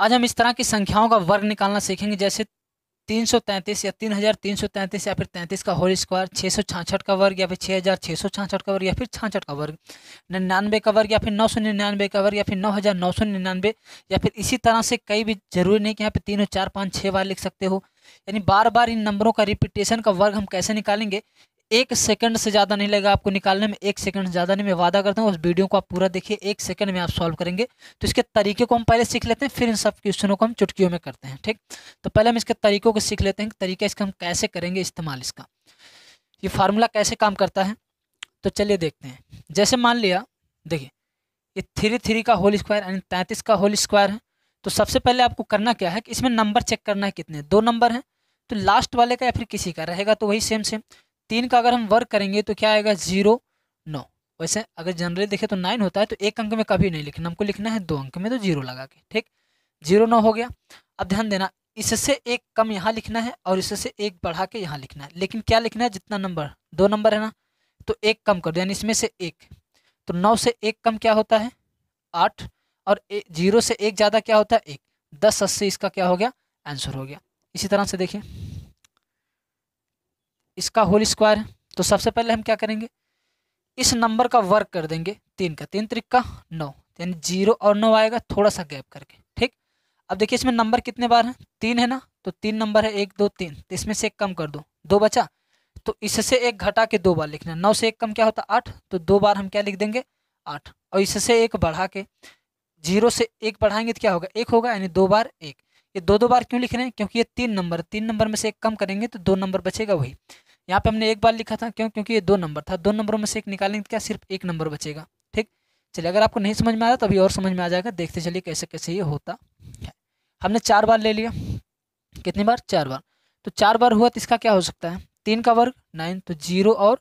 आज हम इस तरह की संख्याओं का वर्ग निकालना सीखेंगे जैसे 333 या 3333 या फिर 33 का होल स्क्वायर छः का वर्ग या फिर छः का वर्ग या फिर छाछठ का वर्ग निन्यानवे का वर्ग या फिर नौ सौ का वर्ग या फिर नौ या फिर इसी तरह से कई भी जरूरी नहीं कि यहाँ पे तीन चार पाँच छः बार लिख सकते हो यानी बार बार इन नंबरों का रिपीटेशन का वर्ग हम कैसे निकालेंगे एक सेकंड से ज़्यादा नहीं लगेगा आपको निकालने में एक सेकंड से ज़्यादा नहीं मैं वादा करता हूँ उस वीडियो को आप पूरा देखिए एक सेकंड में आप सॉल्व करेंगे तो इसके तरीके को हम पहले सीख लेते हैं फिर इन सब क्वेश्चनों को हम चुटकियों में करते हैं ठीक तो पहले हम इसके तरीकों को सीख लेते हैं तरीका इसका हम कैसे करेंगे इस्तेमाल इसका ये फार्मूला कैसे काम करता है तो चलिए देखते हैं जैसे मान लिया देखिए ये थ्री थ्री का होल स्क्वायर यानी तैंतीस का होल स्क्वायर है तो सबसे पहले आपको करना क्या है कि इसमें नंबर चेक करना है कितने दो नंबर हैं तो लास्ट वाले का या फिर किसी का रहेगा तो वही सेम सेम तीन का अगर हम वर्क करेंगे तो क्या आएगा जीरो नौ वैसे अगर जनरली देखें तो नाइन होता है तो एक अंक में कभी नहीं लिखना हमको लिखना है दो अंक में तो जीरो लगा के ठीक जीरो नौ हो गया अब ध्यान देना इससे एक कम यहाँ लिखना है और इससे एक बढ़ा के यहाँ लिखना है लेकिन क्या लिखना है जितना नंबर दो नंबर है ना तो एक कम कर दो यानी इसमें से एक तो नौ से एक कम क्या होता है आठ और जीरो से एक ज़्यादा क्या होता है एक दस अस्सी इसका क्या हो गया आंसर हो गया इसी तरह से देखिए इसका होल स्क्वायर है तो सबसे पहले हम क्या करेंगे इस नंबर का वर्क कर देंगे तीन का तीन त्रिक का नौ यानी जीरो और नौ आएगा थोड़ा सा गैप करके ठीक अब देखिए इसमें नंबर कितने बार हैं तीन है ना तो तीन नंबर है एक दो तीन तो इसमें से एक कम कर दो दो बचा तो इससे एक घटा के दो बार लिखना नौ से एक कम क्या होता आठ तो दो बार हम क्या लिख देंगे आठ और इससे एक बढ़ा के जीरो से एक बढ़ाएंगे तो क्या होगा एक होगा यानी दो बार एक ये दो दो बार क्यों लिख रहे हैं क्योंकि ये तीन नंबर तीन नंबर में से एक कम करेंगे तो दो नंबर बचेगा वही यहाँ पे हमने एक बार लिखा था क्यों क्योंकि ये दो नंबर था दो नंबरों में से एक निकालेंगे तो क्या सिर्फ एक नंबर बचेगा ठीक चलिए अगर आपको नहीं समझ में आया तो अभी और समझ में आ जाएगा देखते चलिए कैसे कैसे ये होता है हमने चार बार ले लिया कितनी बार चार बार तो चार बार हुआ तो इसका क्या हो सकता है तीन का वर्ग नाइन तो जीरो और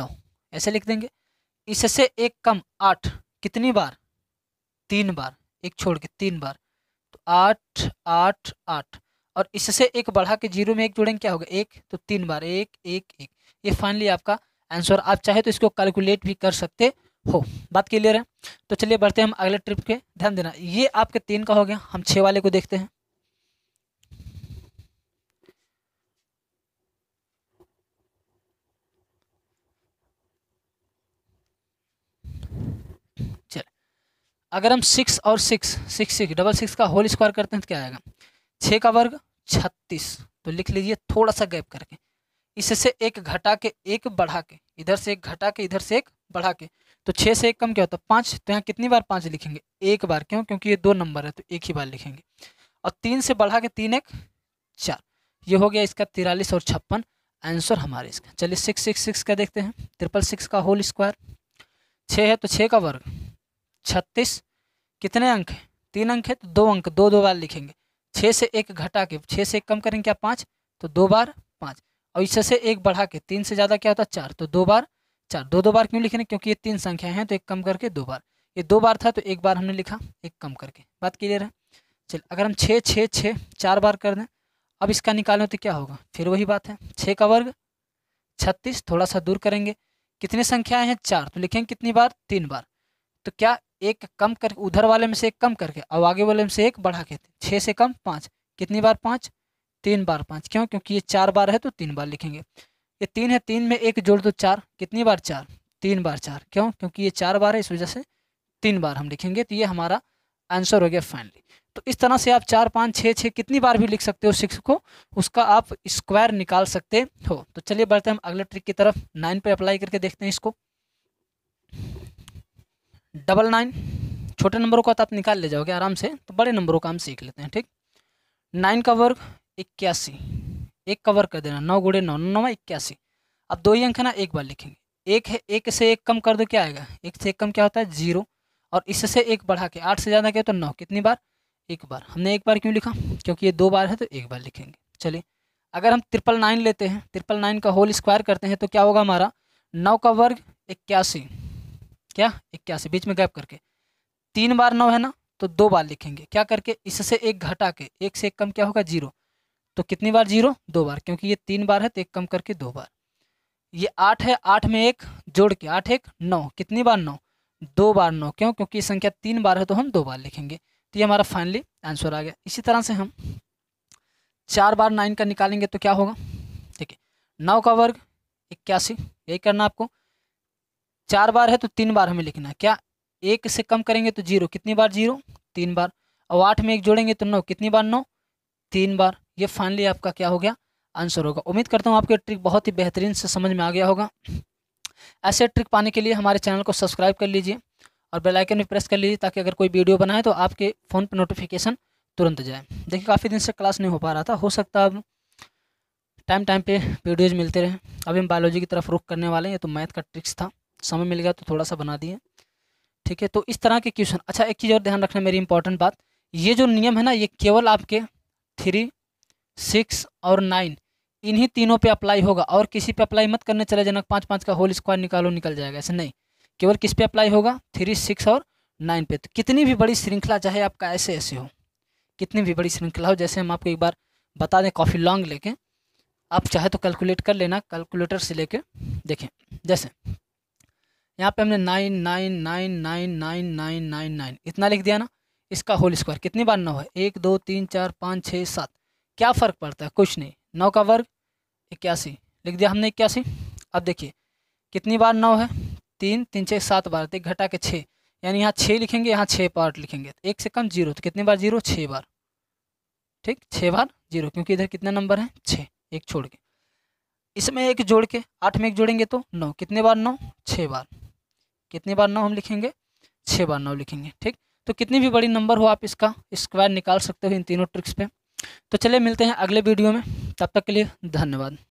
नौ ऐसे लिख देंगे इससे एक कम आठ कितनी बार तीन बार एक छोड़ के तीन बार आठ आठ आठ और इससे एक बढ़ा के जीरो में एक जोड़ेंगे क्या होगा एक तो तीन बार एक एक एक ये फाइनली आपका आंसर आप चाहे तो इसको कैलकुलेट भी कर सकते हो बात क्लियर है तो चलिए बढ़ते हैं हम अगले ट्रिप के ध्यान देना ये आपके तीन का हो गया हम छः वाले को देखते हैं अगर हम सिक्स और six six six double six का होल स्क्वायर करते हैं तो क्या आएगा छः का वर्ग छत्तीस तो लिख लीजिए थोड़ा सा गैप करके इससे एक घटा के एक बढ़ा के इधर से एक घटा के इधर से एक बढ़ा के तो छः से एक कम क्या होता है पाँच तो यहाँ कितनी बार पाँच लिखेंगे एक बार क्यों क्योंकि ये दो नंबर है तो एक ही बार लिखेंगे और तीन से बढ़ा के तीन एक चार ये हो गया इसका तिरालीस और छप्पन आंसर हमारे इसका चलिए सिक्स सिक्स सिक्स का देखते हैं ट्रिपल सिक्स का होल स्क्वायर छः है तो छः का वर्ग छत्तीस कितने अंक है तीन अंक है तो दो अंक दो दो बार लिखेंगे छः से एक घटा के छः से एक कम करेंगे क्या पाँच तो दो बार पाँच और इससे एक बढ़ा के तीन से ज़्यादा क्या होता है चार तो दो बार चार दो दो बार क्यों लिखेंगे क्योंकि ये तीन संख्याएं हैं तो एक कम करके दो बार ये दो बार था तो एक बार हमने लिखा एक कम करके बात क्लियर है चल अगर हम छः छः छः चार बार कर दें अब इसका निकालें तो क्या होगा फिर वही बात है छः का वर्ग छत्तीस थोड़ा सा दूर करेंगे कितने संख्याएं हैं चार तो लिखेंगे कितनी बार तीन बार तो क्या एक कम करके उधर वाले में से एक कम करके और आगे वाले में से एक बढ़ा के छः से कम पाँच कितनी बार पाँच तीन बार पाँच क्यों क्योंकि ये चार बार है तो तीन बार लिखेंगे ये तीन है तीन में एक जोड़ दो चार कितनी बार चार तीन बार चार क्यों क्योंकि ये चार बार है इस वजह से तीन बार हम लिखेंगे तो ये हमारा आंसर हो गया फाइनली तो इस तरह से आप चार पाँच छः छः कितनी बार भी लिख सकते हो सिक्स को उसका आप स्क्वायर निकाल सकते हो तो चलिए बढ़ते हैं हम अगले ट्रिक की तरफ नाइन पे अप्लाई करके देखते हैं इसको डबल नाइन छोटे नंबरों का तो आप निकाल ले जाओगे आराम से तो बड़े नंबरों का हम सीख लेते हैं ठीक नाइन का वर्ग इक्यासी एक का वर्ग कर देना नौ गुड़े नौ नौ इक्यासी अब दो ही अंक है ना एक बार लिखेंगे एक है एक से एक कम कर दो क्या आएगा एक से एक कम क्या होता है जीरो और इससे एक बढ़ा के आठ से ज़्यादा किया तो नौ कितनी बार एक बार हमने एक बार क्यों लिखा क्योंकि ये दो बार है तो एक बार लिखेंगे चलिए अगर हम ट्रिपल नाइन लेते हैं ट्रिपल नाइन का होल स्क्वायर करते हैं तो क्या होगा हमारा नौ का वर्ग इक्यासी क्या इक्यासी बीच में गैप करके तीन बार नौ है ना तो दो बार लिखेंगे क्या करके इससे एक घटा के एक से एक कम क्या होगा जीरो तो कितनी बार जीरो दो बार क्योंकि ये तीन बार है तो एक कम करके दो बार ये आठ है आठ में एक जोड़ के आठ एक नौ कितनी बार नौ दो बार नौ क्यों क्योंकि ये संख्या तीन बार है तो हम दो बार लिखेंगे तो ये हमारा फाइनली आंसर आ गया इसी तरह से हम चार बार नाइन का निकालेंगे तो क्या होगा ठीक है नौ का वर्ग इक्यासी यही करना आपको चार बार है तो तीन बार हमें लिखना है क्या एक से कम करेंगे तो जीरो कितनी बार जीरो तीन बार और आठ में एक जोड़ेंगे तो नौ कितनी बार नौ तीन बार ये फाइनली आपका क्या हो गया आंसर होगा उम्मीद करता हूँ आपके ट्रिक बहुत ही बेहतरीन से समझ में आ गया होगा ऐसे ट्रिक पाने के लिए हमारे चैनल को सब्सक्राइब कर लीजिए और बेल आइकन भी प्रेस कर लीजिए ताकि अगर कोई वीडियो बनाए तो आपके फ़ोन पर नोटिफिकेशन तुरंत जाए देखिए काफ़ी दिन से क्लास नहीं हो पा रहा था हो सकता अब टाइम टाइम पे वीडियोज़ मिलते रहे अभी हम बायोलॉजी की तरफ रुख करने वाले हैं ये तो मैथ का ट्रिक्स था समय मिल गया तो थोड़ा सा बना दिए ठीक है तो इस तरह के क्वेश्चन अच्छा एक चीज़ और ध्यान रखना मेरी इंपॉर्टेंट बात ये जो नियम है ना ये केवल आपके थ्री सिक्स और नाइन इन्हीं तीनों पे अप्लाई होगा और किसी पे अप्लाई मत करने चले जाना पाँच पाँच का होल स्क्वायर निकालो निकल जाएगा ऐसे नहीं केवल किस पे अप्लाई होगा थ्री सिक्स और नाइन पे तो कितनी भी बड़ी श्रृंखला चाहे आपका ऐसे ऐसे हो कितनी भी बड़ी श्रृंखला हो जैसे हम आपको एक बार बता दें काफ़ी लॉन्ग लेके आप चाहे तो कैलकुलेट कर लेना कैलकुलेटर से लेके देखें जैसे यहाँ पे हमने nine nine nine nine nine nine nine nine इतना लिख दिया ना इसका होल स्क्वायर कितनी बार नौ है एक दो तीन चार पाँच छः सात क्या फ़र्क पड़ता है कुछ नहीं नौ का वर्ग इक्यासी लिख दिया हमने इक्यासी अब देखिए कितनी बार नौ है तीन तीन छः सात बार तो एक घटा के छः यानी यहाँ छः लिखेंगे यहाँ छः पार्ट लिखेंगे तो एक से कम जीरो तो कितनी बार जीरो छः बार ठीक छः बार जीरो क्योंकि इधर कितने नंबर हैं छः एक छोड़ के इसमें एक जोड़ के आठ में एक जोड़ेंगे तो नौ कितने बार नौ छः बार कितनी बार नौ हम लिखेंगे छः बार नौ लिखेंगे ठीक तो कितनी भी बड़ी नंबर हो आप इसका स्क्वायर निकाल सकते हो इन तीनों ट्रिक्स पे तो चलिए मिलते हैं अगले वीडियो में तब तक के लिए धन्यवाद